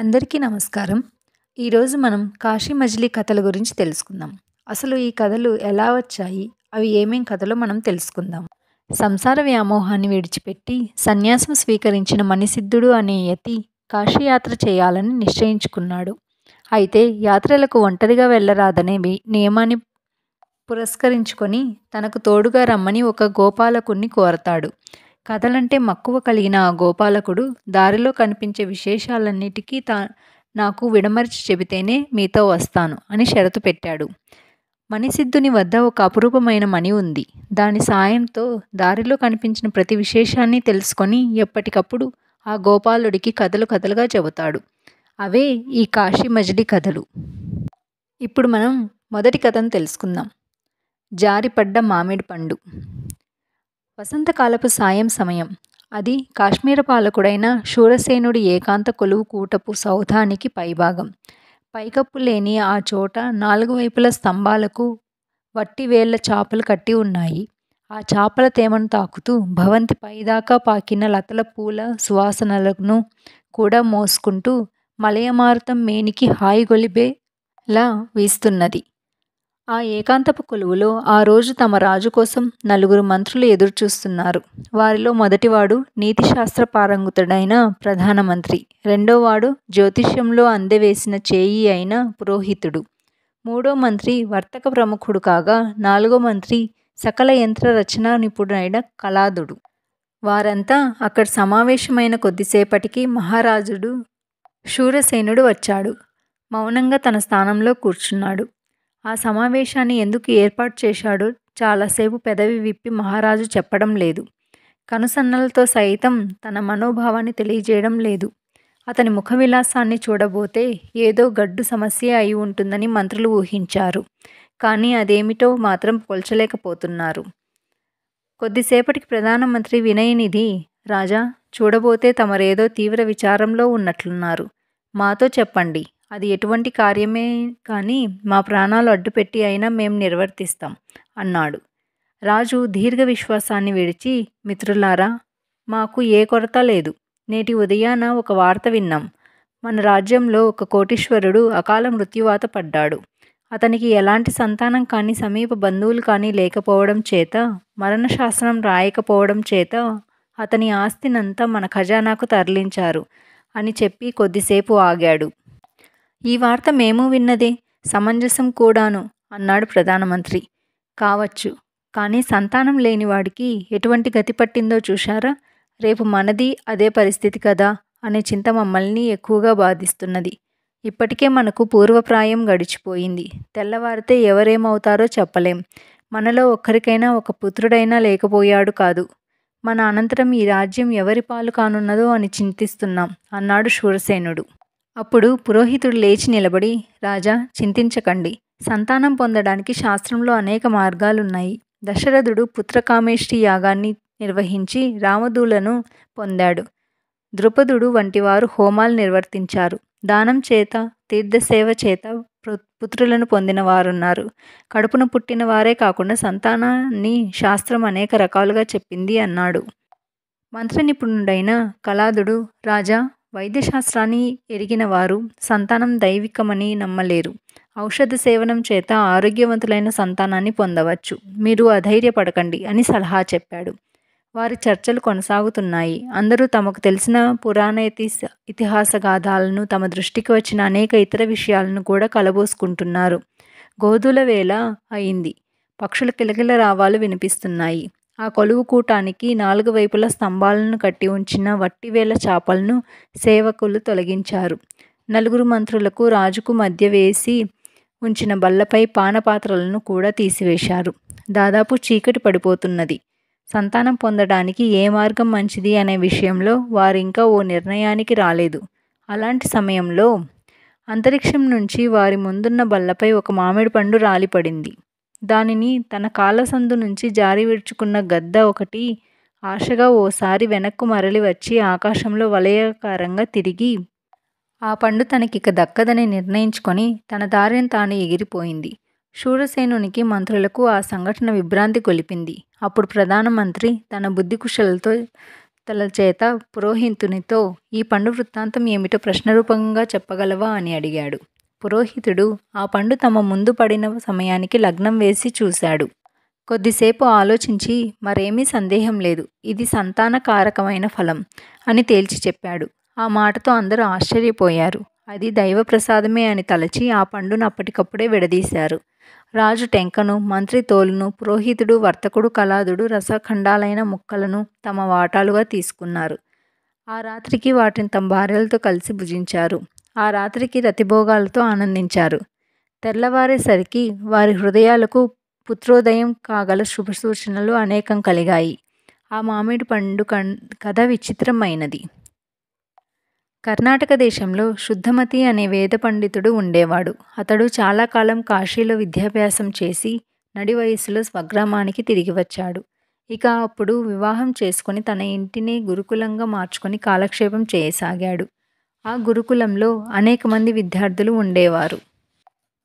అందరికీ నమస్కారం ఈరోజు మనం కాశీ మజిలీ కథల గురించి తెలుసుకుందాం అసలు ఈ కథలు ఎలా వచ్చాయి అవి ఏమేం కథలో మనం తెలుసుకుందాం సంసార వ్యామోహాన్ని విడిచిపెట్టి సన్యాసం స్వీకరించిన మణిసిద్ధుడు అనే యతి కాశీ యాత్ర చేయాలని నిశ్చయించుకున్నాడు అయితే యాత్రలకు ఒంటరిగా వెళ్లరాదనే నియమాన్ని పురస్కరించుకొని తనకు తోడుగా రమ్మని ఒక గోపాలకుణ్ణి కోరతాడు కథలంటే మక్కువ కలిగిన ఆ గోపాలకుడు దారిలో కనిపించే విశేషాలన్నిటికీ తా నాకు విడమరిచి చెబితేనే మీతో వస్తాను అని షరతు పెట్టాడు మణిసిద్ధుని వద్ద ఒక అపురూపమైన మణి ఉంది దాని సాయంతో దారిలో కనిపించిన ప్రతి విశేషాన్ని తెలుసుకొని ఎప్పటికప్పుడు ఆ గోపాలుడికి కథలు కథలుగా చెబుతాడు అవే ఈ కాశీ మజిలీ కథలు ఇప్పుడు మనం మొదటి కథను తెలుసుకుందాం జారిపడ్డ మామిడి పండు వసంతకాలపు సాయం సమయం అది కాశ్మీర పాలకుడైన శూరసేనుడి ఏకాంత కొలువు కూటపు సౌధానికి పైభాగం పైకప్పు లేని ఆ చోట నాలుగు వైపుల స్తంభాలకు వట్టి వేళ్ల చాపలు కట్టి ఉన్నాయి ఆ చాపల తేమను తాకుతూ భవంతి పైదాకా పాకిన లతల పూల సువాసనలను కూడా మోసుకుంటూ మలయమారుతం మేనికి హాయిగొలిబేలా వీస్తున్నది ఆ ఏకాంతపు కొలువులో ఆ రోజు తమ రాజు కోసం నలుగురు మంత్రులు ఎదురుచూస్తున్నారు వారిలో మొదటివాడు నీతిశాస్త్ర పారంగుతుడైన ప్రధానమంత్రి రెండోవాడు జ్యోతిష్యంలో అందవేసిన చేయి అయిన పురోహితుడు మూడో మంత్రి వర్తక ప్రముఖుడు కాగా నాలుగో మంత్రి సకల యంత్ర రచనా నిపుణుడైన కళాదుడు వారంతా అక్కడ సమావేశమైన కొద్దిసేపటికి మహారాజుడు శూరసేనుడు వచ్చాడు మౌనంగా తన స్థానంలో కూర్చున్నాడు ఆ సమావేశాన్ని ఎందుకు ఏర్పాటు చేశాడో చాలాసేపు పెదవి విప్పి మహారాజు చెప్పడం లేదు కనుసన్నలతో సైతం తన మనోభావాన్ని తెలియజేయడం లేదు అతని ముఖ విలాసాన్ని చూడబోతే ఏదో గడ్డు సమస్య అయి ఉంటుందని మంత్రులు ఊహించారు కానీ అదేమిటో మాత్రం పోల్చలేకపోతున్నారు కొద్దిసేపటికి ప్రధానమంత్రి వినయనిధి రాజా చూడబోతే తమరేదో తీవ్ర విచారంలో ఉన్నట్లున్నారు మాతో చెప్పండి అది ఎటువంటి కార్యమే కానీ మా ప్రాణాలు అడ్డుపెట్టి అయినా మేము నిర్వర్తిస్తాం అన్నాడు రాజు దీర్ఘ విశ్వాసాన్ని విడిచి మిత్రులారా మాకు ఏ కొరత లేదు నేటి ఉదయాన ఒక వార్త విన్నాం మన రాజ్యంలో ఒక కోటీశ్వరుడు అకాల మృత్యువాత పడ్డాడు అతనికి ఎలాంటి సంతానం కానీ సమీప బంధువులు కానీ లేకపోవడం చేత శాస్త్రం రాయకపోవడం చేత అతని ఆస్తినంతా మన ఖజానాకు తరలించారు అని చెప్పి కొద్దిసేపు ఆగాడు ఈ వార్త మేము విన్నదే సమంజసం కూడాను అన్నాడు ప్రధానమంత్రి కావచ్చు కానీ సంతానం లేనివాడికి ఎటువంటి గతి పట్టిందో చూశారా రేపు మనది అదే పరిస్థితి కదా అనే చింత మమ్మల్ని ఎక్కువగా బాధిస్తున్నది ఇప్పటికే మనకు పూర్వప్రాయం గడిచిపోయింది తెల్లవారితే ఎవరేమవుతారో చెప్పలేం మనలో ఒక్కరికైనా ఒక పుత్రుడైనా లేకపోయాడు కాదు మన అనంతరం ఈ రాజ్యం ఎవరి పాలు కానున్నదో అని చింతిస్తున్నాం అన్నాడు శూరసేనుడు అప్పుడు పురోహితుడు లేచి నిలబడి రాజా చింతించకండి సంతానం పొందడానికి శాస్త్రంలో అనేక మార్గాలున్నాయి దశరథుడు పుత్రకామేష్టి యాగాన్ని నిర్వహించి రామదూలను పొందాడు ద్రుపదుడు వంటివారు హోమాలు నిర్వర్తించారు దానం చేత తీర్థసేవ చేత పుత్రులను పొందిన వారున్నారు కడుపున పుట్టిన వారే కాకుండా సంతానాన్ని శాస్త్రం అనేక రకాలుగా చెప్పింది అన్నాడు మంత్ర నిపుణుడైన కళాదుడు రాజా వైద్యశాస్త్రాన్ని ఎరిగిన వారు సంతానం దైవికమని నమ్మలేరు ఔషధ సేవనం చేత ఆరోగ్యవంతులైన సంతానాన్ని పొందవచ్చు మీరు అధైర్యపడకండి అని సలహా చెప్పాడు వారి చర్చలు కొనసాగుతున్నాయి అందరూ తమకు తెలిసిన పురాణ ఇతిహాస గాథాలను తమ దృష్టికి వచ్చిన అనేక ఇతర విషయాలను కూడా కలబోసుకుంటున్నారు గోధుల వేళ అయింది పక్షుల కిలకిల రావాలు వినిపిస్తున్నాయి ఆ కొలువు కూటానికి నాలుగు వైపులా స్తంభాలను కట్టి ఉంచిన వట్టివేల చాపలను సేవకులు తొలగించారు నలుగురు మంత్రులకు రాజుకు మధ్య వేసి ఉంచిన బల్లపై పానపాత్రలను కూడా తీసివేశారు దాదాపు చీకటి పడిపోతున్నది సంతానం పొందడానికి ఏ మార్గం మంచిది అనే విషయంలో వారింకా ఓ నిర్ణయానికి రాలేదు అలాంటి సమయంలో అంతరిక్షం నుంచి వారి ముందున్న బల్లపై ఒక మామిడి పండు రాలిపడింది దానిని తన కాలసందు నుంచి జారి విడుచుకున్న గద్ద ఒకటి ఆశగా ఓసారి వెనక్కు మరలి వచ్చి ఆకాశంలో వలయాకారంగా తిరిగి ఆ పండు తనకిక దక్కదని నిర్ణయించుకొని తన దారిని తాను ఎగిరిపోయింది శూరసేనునికి మంత్రులకు ఆ సంఘటన విభ్రాంతి కొలిపింది అప్పుడు ప్రధానమంత్రి తన బుద్ధి కుశలతో తల చేత పురోహితునితో ఈ పండు వృత్తాంతం ఏమిటో ప్రశ్నరూపంగా చెప్పగలవా అని అడిగాడు పురోహితుడు ఆ పండు తమ ముందు పడిన సమయానికి లగ్నం వేసి చూశాడు కొద్దిసేపు ఆలోచించి మరేమీ సందేహం లేదు ఇది సంతానకారకమైన ఫలం అని తేల్చి చెప్పాడు ఆ మాటతో అందరూ ఆశ్చర్యపోయారు అది దైవ ప్రసాదమే అని తలచి ఆ పండును అప్పటికప్పుడే విడదీశారు రాజు టెంకను మంత్రి తోలును పురోహితుడు వర్తకుడు కళాదుడు రసఖండాలైన ముక్కలను తమ వాటాలుగా తీసుకున్నారు ఆ రాత్రికి వాటిని తమ భార్యలతో కలిసి భుజించారు ఆ రాత్రికి రతిభోగాలతో ఆనందించారు తెల్లవారేసరికి వారి హృదయాలకు పుత్రోదయం కాగల శుభ సూచనలు అనేకం కలిగాయి ఆ మామిడి పండు కథ విచిత్రమైనది కర్ణాటక దేశంలో శుద్ధమతి అనే వేద పండితుడు ఉండేవాడు అతడు చాలా కాలం కాశీలో విద్యాభ్యాసం చేసి నడి వయస్సులో స్వగ్రామానికి తిరిగి వచ్చాడు ఇక అప్పుడు వివాహం చేసుకుని తన ఇంటిని గురుకులంగా మార్చుకొని కాలక్షేపం చేయసాగాడు ఆ గురుకులంలో అనేక మంది విద్యార్థులు ఉండేవారు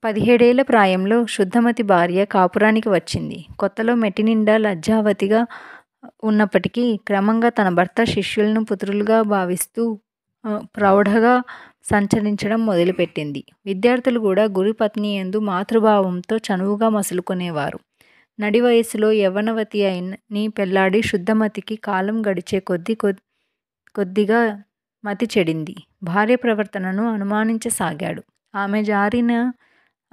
పదిహేడేళ్ల ప్రాయంలో శుద్ధమతి భార్య కాపురానికి వచ్చింది కొత్తలో నిండా లజ్జావతిగా ఉన్నప్పటికీ క్రమంగా తన భర్త శిష్యులను పుత్రులుగా భావిస్తూ ప్రౌఢగా సంచరించడం మొదలుపెట్టింది విద్యార్థులు కూడా గురుపత్ని ఎందు మాతృభావంతో చనువుగా మసులుకునేవారు నడి వయసులో యవ్వనవతి అయిన పెళ్లాడి పెళ్ళాడి శుద్ధమతికి కాలం గడిచే కొద్ది కొద్దిగా మతి చెడింది భార్య ప్రవర్తనను అనుమానించసాగాడు ఆమె జారిన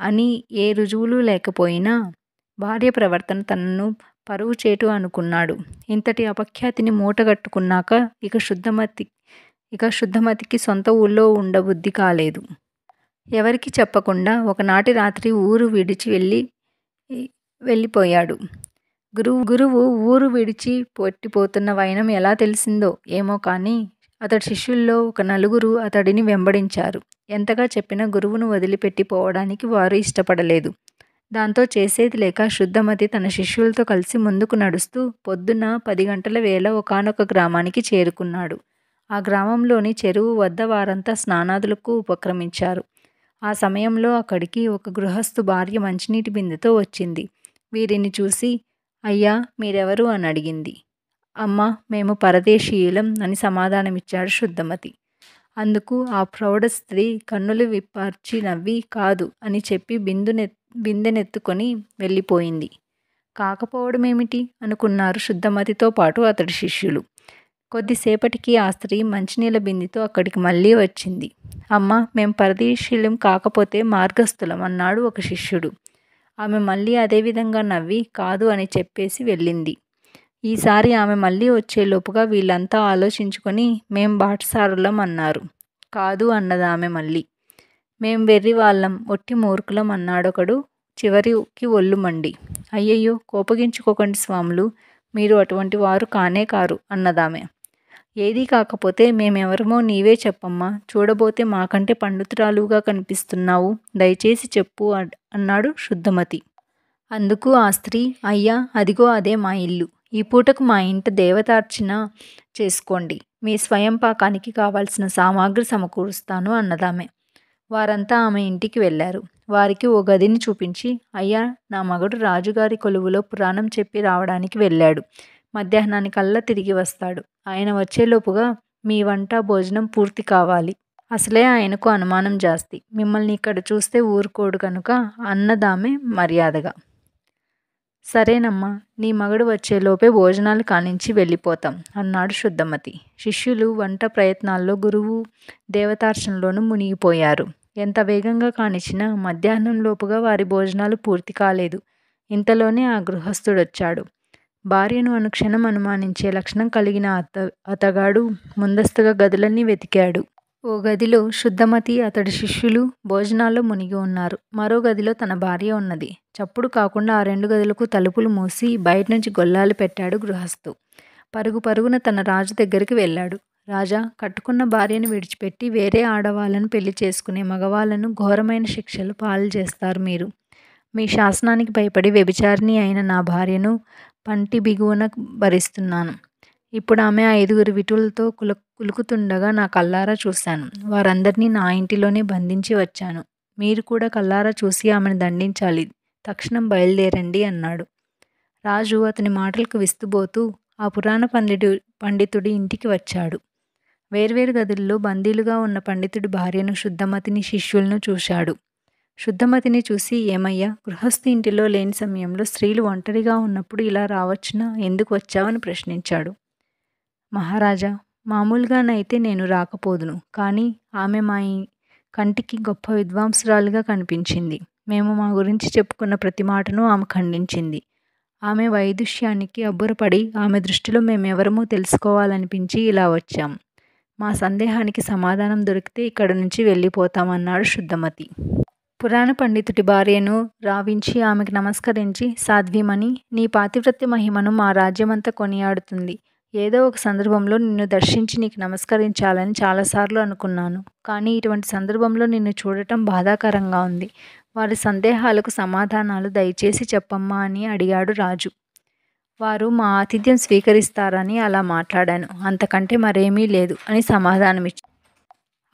అని ఏ రుజువులు లేకపోయినా భార్య ప్రవర్తన తనను పరువు చేటు అనుకున్నాడు ఇంతటి అపఖ్యాతిని మూటగట్టుకున్నాక ఇక శుద్ధమతి ఇక శుద్ధమతికి సొంత ఊళ్ళో ఉండబుద్ధి కాలేదు ఎవరికి చెప్పకుండా ఒకనాటి రాత్రి ఊరు విడిచి వెళ్ళి వెళ్ళిపోయాడు గురువు గురువు ఊరు విడిచి పొట్టిపోతున్న వైనం ఎలా తెలిసిందో ఏమో కానీ అతడి శిష్యుల్లో ఒక నలుగురు అతడిని వెంబడించారు ఎంతగా చెప్పినా గురువును వదిలిపెట్టి పోవడానికి వారు ఇష్టపడలేదు దాంతో చేసేది లేక శుద్ధమతి తన శిష్యులతో కలిసి ముందుకు నడుస్తూ పొద్దున పది గంటల వేళ ఒకనొక గ్రామానికి చేరుకున్నాడు ఆ గ్రామంలోని చెరువు వద్ద వారంతా స్నానాదులకు ఉపక్రమించారు ఆ సమయంలో అక్కడికి ఒక గృహస్థు భార్య మంచినీటి బిందెతో వచ్చింది వీరిని చూసి అయ్యా మీరెవరు అని అడిగింది అమ్మ మేము పరదేశీయులం అని సమాధానమిచ్చాడు శుద్ధమతి అందుకు ఆ ప్రౌఢ స్త్రీ కన్నులు విప్పార్చి నవ్వి కాదు అని చెప్పి బిందునె బిందెనెత్తుకొని వెళ్ళిపోయింది కాకపోవడమేమిటి అనుకున్నారు శుద్ధమతితో పాటు అతడి శిష్యులు కొద్దిసేపటికి ఆ స్త్రీ మంచినీళ్ళ బిందితో అక్కడికి మళ్ళీ వచ్చింది అమ్మ మేం పరదేశీయులం కాకపోతే మార్గస్థులం అన్నాడు ఒక శిష్యుడు ఆమె మళ్ళీ అదేవిధంగా నవ్వి కాదు అని చెప్పేసి వెళ్ళింది ఈసారి ఆమె మళ్ళీ వచ్చేలోపుగా వీళ్ళంతా ఆలోచించుకొని మేం బాటసారులం అన్నారు కాదు అన్నదామె మళ్ళీ మేం వెర్రి వాళ్ళం ఒట్టి మూర్ఖులం అన్నాడొకడు చివరికి ఒళ్ళు మండి అయ్యయ్యో కోపగించుకోకండి స్వాములు మీరు అటువంటి వారు కానే కారు అన్నదామె ఏదీ కాకపోతే మేమెవరమో నీవే చెప్పమ్మా చూడబోతే మాకంటే పండితురాలుగా కనిపిస్తున్నావు దయచేసి చెప్పు అన్నాడు శుద్ధమతి అందుకు ఆ స్త్రీ అయ్యా అదిగో అదే మా ఇల్లు ఈ పూటకు మా ఇంటి దేవతార్చన చేసుకోండి మీ స్వయం పాకానికి కావాల్సిన సామాగ్రి సమకూరుస్తాను అన్నదామె వారంతా ఆమె ఇంటికి వెళ్ళారు వారికి ఓ గదిని చూపించి అయ్యా నా మగడు రాజుగారి కొలువులో పురాణం చెప్పి రావడానికి వెళ్ళాడు మధ్యాహ్నానికల్లా తిరిగి వస్తాడు ఆయన వచ్చేలోపుగా మీ వంట భోజనం పూర్తి కావాలి అసలే ఆయనకు అనుమానం జాస్తి మిమ్మల్ని ఇక్కడ చూస్తే ఊరుకోడు కనుక అన్నదామే మర్యాదగా సరేనమ్మా నీ మగడు వచ్చేలోపే భోజనాలు కానించి వెళ్ళిపోతాం అన్నాడు శుద్ధమతి శిష్యులు వంట ప్రయత్నాల్లో గురువు దేవతార్చనలోనూ మునిగిపోయారు ఎంత వేగంగా కానిచ్చినా మధ్యాహ్నం లోపుగా వారి భోజనాలు పూర్తి కాలేదు ఇంతలోనే ఆ గృహస్థుడొచ్చాడు భార్యను అనుక్షణం అనుమానించే లక్షణం కలిగిన అత అతగాడు ముందస్తుగా గదులన్నీ వెతికాడు ఓ గదిలో శుద్ధమతి అతడి శిష్యులు భోజనాల్లో మునిగి ఉన్నారు మరో గదిలో తన భార్య ఉన్నది చప్పుడు కాకుండా ఆ రెండు గదులకు తలుపులు మూసి బయట నుంచి గొల్లాలు పెట్టాడు గృహస్థు పరుగు పరుగున తన రాజు దగ్గరికి వెళ్ళాడు రాజా కట్టుకున్న భార్యను విడిచిపెట్టి వేరే ఆడవాళ్ళను పెళ్లి చేసుకునే మగవాళ్ళను ఘోరమైన శిక్షలు పాలు చేస్తారు మీరు మీ శాసనానికి భయపడి వ్యభిచారిణి అయిన నా భార్యను పంటి బిగువన భరిస్తున్నాను ఇప్పుడు ఆమె ఐదుగురు విటులతో కుల కులుకుతుండగా నా కళ్ళారా చూశాను వారందరినీ నా ఇంటిలోనే బంధించి వచ్చాను మీరు కూడా కళ్ళారా చూసి ఆమెను దండించాలి తక్షణం బయలుదేరండి అన్నాడు రాజు అతని మాటలకు విస్తుబోతూ ఆ పురాణ పండితు పండితుడి ఇంటికి వచ్చాడు వేర్వేరు గదుల్లో బందీలుగా ఉన్న పండితుడి భార్యను శుద్ధమతిని శిష్యులను చూశాడు శుద్ధమతిని చూసి ఏమయ్యా గృహస్థి ఇంటిలో లేని సమయంలో స్త్రీలు ఒంటరిగా ఉన్నప్పుడు ఇలా రావచ్చునా ఎందుకు వచ్చావని ప్రశ్నించాడు మహారాజా మామూలుగానైతే నేను రాకపోదును కానీ ఆమె మా కంటికి గొప్ప విద్వాంసురాలుగా కనిపించింది మేము మా గురించి చెప్పుకున్న ప్రతి మాటను ఆమె ఖండించింది ఆమె వైదుష్యానికి అబ్బురపడి ఆమె దృష్టిలో మేమెవరమో తెలుసుకోవాలనిపించి ఇలా వచ్చాం మా సందేహానికి సమాధానం దొరికితే ఇక్కడ నుంచి వెళ్ళిపోతామన్నాడు శుద్ధమతి పురాణ పండితుడి భార్యను రావించి ఆమెకు నమస్కరించి సాధ్వీమని నీ పాతివ్రత్య మహిమను మా రాజ్యమంతా కొనియాడుతుంది ఏదో ఒక సందర్భంలో నిన్ను దర్శించి నీకు నమస్కరించాలని చాలాసార్లు అనుకున్నాను కానీ ఇటువంటి సందర్భంలో నిన్ను చూడటం బాధాకరంగా ఉంది వారి సందేహాలకు సమాధానాలు దయచేసి చెప్పమ్మా అని అడిగాడు రాజు వారు మా ఆతిథ్యం స్వీకరిస్తారని అలా మాట్లాడాను అంతకంటే మరేమీ లేదు అని సమాధానమిచ్చాను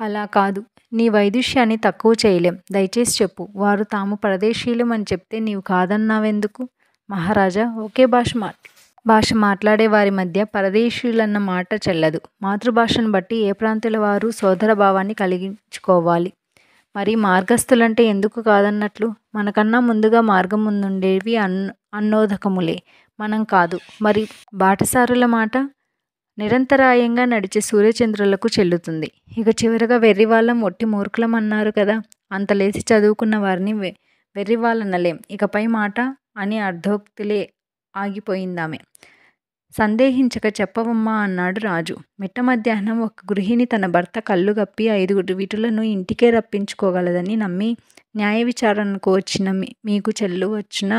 అలా కాదు నీ వైదుష్యాన్ని తక్కువ చేయలేం దయచేసి చెప్పు వారు తాము పరదేశీయులం అని చెప్తే నీవు కాదన్నావెందుకు మహారాజా ఒకే భాష మాట్లా భాష మాట్లాడే వారి మధ్య పరదేశీయులన్న మాట చెల్లదు మాతృభాషను బట్టి ఏ ప్రాంతాల వారు సోదర భావాన్ని కలిగించుకోవాలి మరి మార్గస్థులంటే ఎందుకు కాదన్నట్లు మనకన్నా ముందుగా మార్గం ముందుండేవి అన్ అన్నోదకములే మనం కాదు మరి బాటసారుల మాట నిరంతరాయంగా నడిచే సూర్యచంద్రులకు చెల్లుతుంది ఇక చివరగా వెర్రివాళ్ళం ఒట్టి మూర్ఖులం అన్నారు కదా అంత లేచి చదువుకున్న వారిని వె వాళ్ళనలేం ఇకపై మాట అని అర్ధోక్తిలే ఆగిపోయిందామె సందేహించక చెప్పవమ్మా అన్నాడు రాజు మిట్ట మధ్యాహ్నం ఒక గృహిణి తన భర్త కళ్ళు కప్పి ఐదుగురు వీటులను ఇంటికే రప్పించుకోగలదని నమ్మి న్యాయ విచారణకు వచ్చిన మీకు చెల్లు వచ్చినా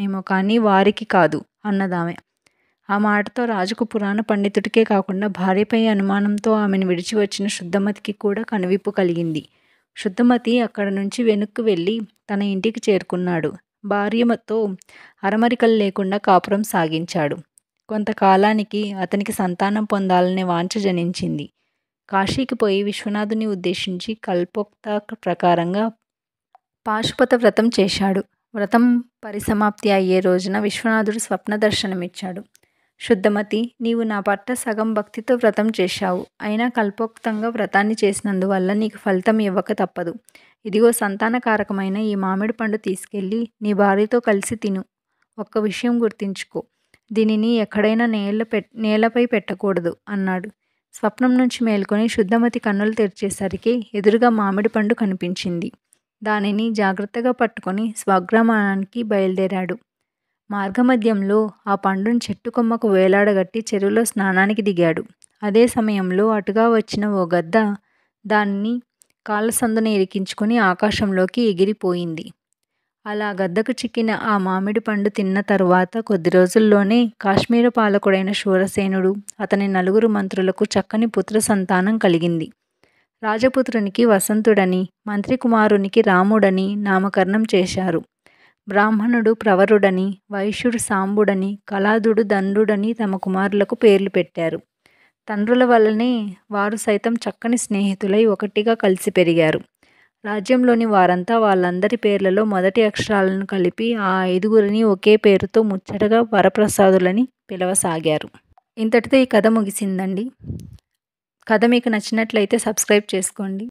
నేమో కానీ వారికి కాదు అన్నదామె ఆ మాటతో రాజుకు పురాణ పండితుడికే కాకుండా భార్యపై అనుమానంతో ఆమెను విడిచి వచ్చిన శుద్ధమతికి కూడా కనువిప్పు కలిగింది శుద్ధమతి అక్కడ నుంచి వెనుక్కు వెళ్ళి తన ఇంటికి చేరుకున్నాడు భార్యమతో అరమరికలు లేకుండా కాపురం సాగించాడు కొంతకాలానికి అతనికి సంతానం పొందాలనే వాంఛ జనించింది కాశీకి పోయి విశ్వనాథుని ఉద్దేశించి కల్పోక్త ప్రకారంగా పాశుపత వ్రతం చేశాడు వ్రతం పరిసమాప్తి అయ్యే రోజున విశ్వనాథుడు స్వప్న దర్శనమిచ్చాడు శుద్ధమతి నీవు నా పట్ల సగం భక్తితో వ్రతం చేశావు అయినా కల్పోక్తంగా వ్రతాన్ని చేసినందువల్ల నీకు ఫలితం ఇవ్వక తప్పదు ఇదిగో సంతానకారకమైన ఈ మామిడి పండు తీసుకెళ్ళి నీ భార్యతో కలిసి తిను ఒక్క విషయం గుర్తించుకో దీనిని ఎక్కడైనా నేల పె నేలపై పెట్టకూడదు అన్నాడు స్వప్నం నుంచి మేల్కొని శుద్ధమతి కన్నులు తెరిచేసరికి ఎదురుగా మామిడి పండు కనిపించింది దానిని జాగ్రత్తగా పట్టుకొని స్వగ్రామానికి బయలుదేరాడు మార్గమధ్యంలో ఆ పండును చెట్టు కొమ్మకు వేలాడగట్టి చెరువులో స్నానానికి దిగాడు అదే సమయంలో అటుగా వచ్చిన ఓ గద్ద దాన్ని కాళ్ళసందున ఇరికించుకుని ఆకాశంలోకి ఎగిరిపోయింది అలా గద్దకు చిక్కిన ఆ మామిడి పండు తిన్న తరువాత కొద్ది రోజుల్లోనే కాశ్మీర పాలకుడైన శూరసేనుడు అతని నలుగురు మంత్రులకు చక్కని పుత్ర సంతానం కలిగింది రాజపుత్రునికి వసంతుడని మంత్రి కుమారునికి రాముడని నామకరణం చేశారు బ్రాహ్మణుడు ప్రవరుడని వైశ్యుడు సాంబుడని కళాదుడు దండ్రుడని తమ కుమారులకు పేర్లు పెట్టారు తండ్రుల వల్లనే వారు సైతం చక్కని స్నేహితులై ఒకటిగా కలిసి పెరిగారు రాజ్యంలోని వారంతా వాళ్ళందరి పేర్లలో మొదటి అక్షరాలను కలిపి ఆ ఐదుగురిని ఒకే పేరుతో ముచ్చటగా వరప్రసాదులని పిలవసాగారు ఇంతటితో ఈ కథ ముగిసిందండి కథ మీకు నచ్చినట్లయితే సబ్స్క్రైబ్ చేసుకోండి